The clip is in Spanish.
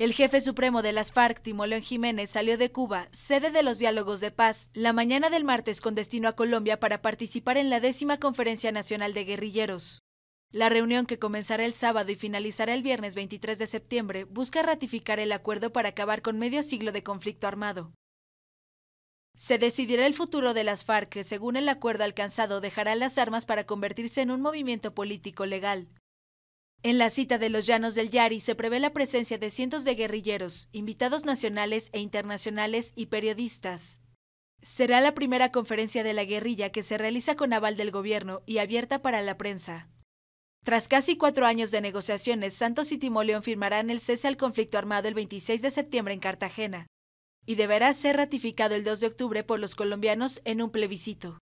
El jefe supremo de las FARC, Timoleón Jiménez, salió de Cuba, sede de los diálogos de paz, la mañana del martes con destino a Colombia para participar en la décima Conferencia Nacional de Guerrilleros. La reunión que comenzará el sábado y finalizará el viernes 23 de septiembre busca ratificar el acuerdo para acabar con medio siglo de conflicto armado. Se decidirá el futuro de las FARC, que según el acuerdo alcanzado dejará las armas para convertirse en un movimiento político legal. En la cita de los Llanos del Yari se prevé la presencia de cientos de guerrilleros, invitados nacionales e internacionales y periodistas. Será la primera conferencia de la guerrilla que se realiza con aval del gobierno y abierta para la prensa. Tras casi cuatro años de negociaciones, Santos y Timoleón firmarán el cese al conflicto armado el 26 de septiembre en Cartagena y deberá ser ratificado el 2 de octubre por los colombianos en un plebiscito.